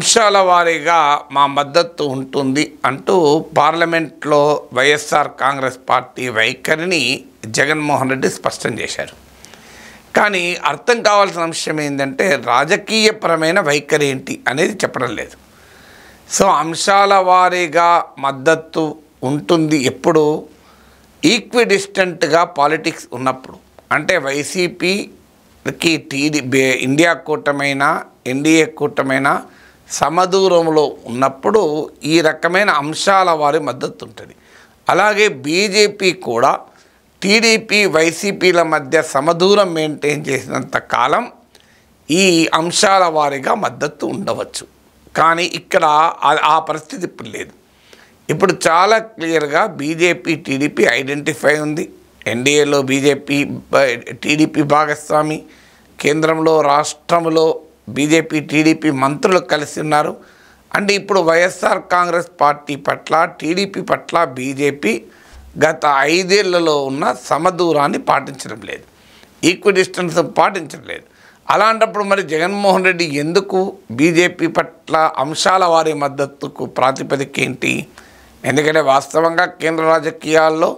అంశాల వారీగా మా మద్దతు ఉంటుంది అంటూ పార్లమెంట్లో వైఎస్ఆర్ కాంగ్రెస్ పార్టీ వైఖరిని జగన్మోహన్ రెడ్డి స్పష్టం చేశారు కానీ అర్థం కావాల్సిన అంశం ఏంటంటే రాజకీయపరమైన వైఖరి ఏంటి అనేది చెప్పడం లేదు సో అంశాల వారీగా మద్దతు ఉంటుంది ఎప్పుడు ఈక్విడిస్టెంట్గా పాలిటిక్స్ ఉన్నప్పుడు అంటే వైసీపీకి టీడీ ఇండియా కూటమైనా ఎన్డీఏ కూటమైనా సమదూరంలో ఉన్నప్పుడు ఈ రకమైన అంశాల వారి మద్దతు ఉంటుంది అలాగే బీజేపీ కూడా టీడీపీ వైసీపీల మధ్య సమదూరం మెయింటైన్ చేసినంత కాలం ఈ అంశాల వారిగా మద్దతు ఉండవచ్చు కానీ ఇక్కడ ఆ పరిస్థితి ఇప్పుడు లేదు ఇప్పుడు చాలా క్లియర్గా బీజేపీ టీడీపీ ఐడెంటిఫై ఉంది ఎన్డీఏలో బీజేపీ టీడీపీ భాగస్వామి కేంద్రంలో రాష్ట్రంలో బీజేపీ టీడీపీ మంత్రులు కలిసి ఉన్నారు అంటే ఇప్పుడు వైఎస్ఆర్ కాంగ్రెస్ పార్టీ పట్ల టీడీపీ పట్ల బీజేపీ గత ఐదేళ్లలో ఉన్న సమదూరాన్ని పాటించడం లేదు ఈక్వి డిస్టెన్స్ పాటించడం లేదు అలాంటప్పుడు మరి జగన్మోహన్ రెడ్డి ఎందుకు బీజేపీ పట్ల అంశాల వారి మద్దతుకు ప్రాతిపదిక ఏంటి ఎందుకంటే వాస్తవంగా కేంద్ర రాజకీయాల్లో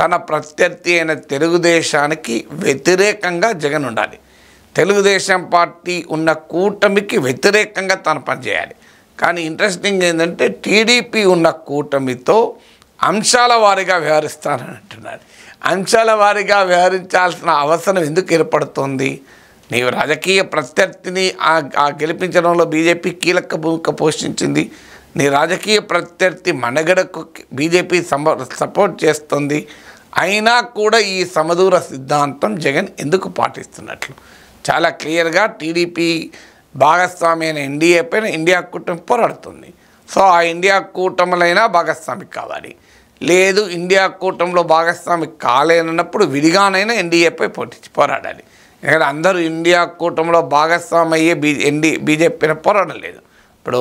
తన ప్రత్యర్థి అయిన తెలుగుదేశానికి వ్యతిరేకంగా జగన్ ఉండాలి తెలుగుదేశం పార్టీ ఉన్న కూటమికి వ్యతిరేకంగా తను పనిచేయాలి కానీ ఇంట్రెస్టింగ్ ఏంటంటే టీడీపీ ఉన్న కూటమితో అంశాల వారీగా వ్యవహరిస్తానని అంటున్నాడు అంశాల వారీగా వ్యవహరించాల్సిన అవసరం ఎందుకు ఏర్పడుతుంది నీవు రాజకీయ ప్రత్యర్థిని ఆ గెలిపించడంలో బీజేపీ కీలక భూమిక పోషించింది నీ రాజకీయ ప్రత్యర్థి మనగడకు బీజేపీ సపోర్ట్ చేస్తుంది అయినా కూడా ఈ సమదూర సిద్ధాంతం జగన్ ఎందుకు పాటిస్తున్నట్లు చాలా క్లియర్గా టీడీపీ భాగస్వామి అయిన ఎన్డీఏ పైన ఇండియా కూటమి పోరాడుతుంది సో ఆ ఇండియా కూటములైనా భాగస్వామి కావాలి లేదు ఇండియా కూటమిలో భాగస్వామి కాలేనప్పుడు విడిగానైనా ఎన్డీఏపై పోటీ పోరాడాలి ఎందుకంటే అందరూ ఇండియా కూటమిలో భాగస్వామి అయ్యే బీ ఎన్డీ బీజేపీ పోరాడలేదు ఇప్పుడు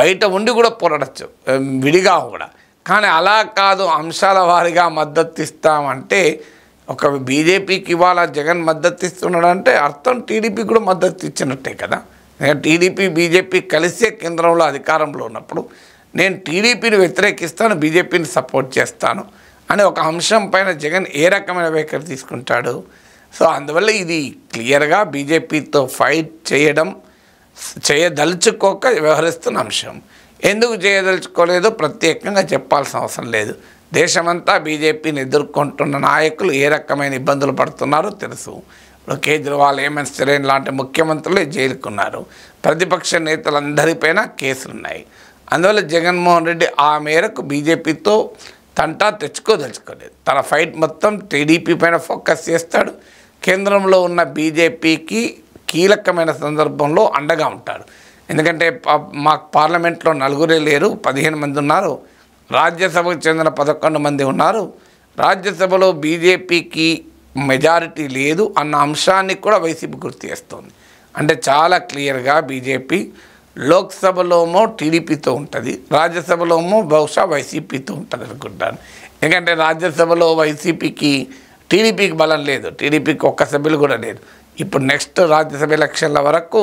బయట ఉండి కూడా పోరాడచ్చు విడిగా కూడా కానీ అలా కాదు అంశాల వారిగా మద్దతు ఇస్తామంటే ఒక బీజేపీకి ఇవాళ జగన్ మద్దతు ఇస్తున్నాడు అంటే అర్థం టీడీపీ కూడా మద్దతు ఇచ్చినట్టే కదా టీడీపీ బీజేపీ కలిసే కేంద్రంలో అధికారంలో ఉన్నప్పుడు నేను టీడీపీని వ్యతిరేకిస్తాను బీజేపీని సపోర్ట్ చేస్తాను అనే ఒక అంశం పైన జగన్ ఏ రకమైన వైఖరి తీసుకుంటాడు సో అందువల్ల ఇది క్లియర్గా బీజేపీతో ఫైట్ చేయడం చేయదలుచుకోక వ్యవహరిస్తున్న అంశం ఎందుకు చేయదలుచుకోలేదో ప్రత్యేకంగా చెప్పాల్సిన అవసరం లేదు దేశమంతా బీజేపీని ఎదుర్కొంటున్న నాయకులు ఏ రకమైన ఇబ్బందులు పడుతున్నారో తెలుసు ఇప్పుడు కేజ్రీవాల్ హేమంత్ సరేన్ లాంటి ముఖ్యమంత్రులే జైలుకున్నారు ప్రతిపక్ష నేతలందరిపైన కేసులున్నాయి అందువల్ల జగన్మోహన్ రెడ్డి ఆ మేరకు బీజేపీతో తంటా తెచ్చుకోదలుచుకోలేదు తన ఫైట్ మొత్తం టీడీపీ పైన ఫోకస్ చేస్తాడు కేంద్రంలో ఉన్న బీజేపీకి కీలకమైన సందర్భంలో అండగా ఉంటాడు ఎందుకంటే మా పార్లమెంట్లో నలుగురే లేరు పదిహేను మంది ఉన్నారు రాజ్యసభకు చెందిన పదకొండు మంది ఉన్నారు రాజ్యసభలో బీజేపీకి మెజారిటీ లేదు అన్న అంశాన్ని కూడా వైసీపీ గుర్తు చేస్తోంది అంటే చాలా క్లియర్గా బీజేపీ లోక్సభలోమో టీడీపీతో ఉంటుంది రాజ్యసభలోమో బహుశా వైసీపీతో ఉంటుంది అనుకుంటాను ఎందుకంటే రాజ్యసభలో వైసీపీకి టీడీపీకి బలం లేదు టీడీపీకి ఒక్క సభ్యులు కూడా లేదు ఇప్పుడు నెక్స్ట్ రాజ్యసభ ఎలక్షన్ల వరకు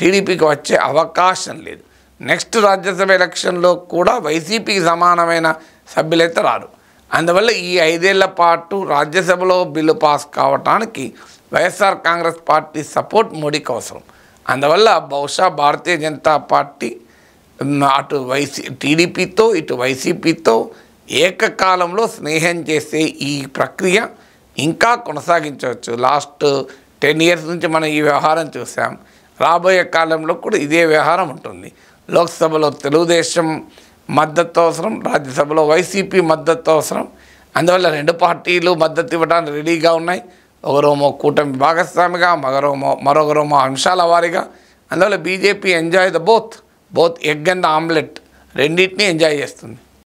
టీడీపీకి వచ్చే అవకాశం లేదు నెక్స్ట్ రాజ్యసభ ఎలక్షన్లో కూడా వైసీపీకి సమానమైన సభ్యులైతే రారు అందువల్ల ఈ ఐదేళ్ల పాటు రాజ్యసభలో బిల్లు పాస్ కావటానికి వైఎస్ఆర్ కాంగ్రెస్ పార్టీ సపోర్ట్ మోడీకి అవసరం అందువల్ల బహుశా భారతీయ జనతా పార్టీ అటు వైసీ టీడీపీతో ఇటు వైసీపీతో ఏకకాలంలో స్నేహం చేసే ఈ ప్రక్రియ ఇంకా కొనసాగించవచ్చు లాస్ట్ టెన్ ఇయర్స్ నుంచి మనం ఈ వ్యవహారం చూసాం రాబోయే కాలంలో కూడా ఇదే వ్యవహారం ఉంటుంది లోక్సభలో తెలుగుదేశం మద్దతు అవసరం రాజ్యసభలో వైసీపీ మద్దతు అవసరం అందువల్ల రెండు పార్టీలు మద్దతు ఇవ్వడానికి రెడీగా ఉన్నాయి ఒకరోమో కూటమి భాగస్వామిగా మగరోమో మరొకరోమో అంశాల వారీగా అందువల్ల BJP enjoy the both both egg and omelette రెండింటినీ ఎంజాయ్ చేస్తుంది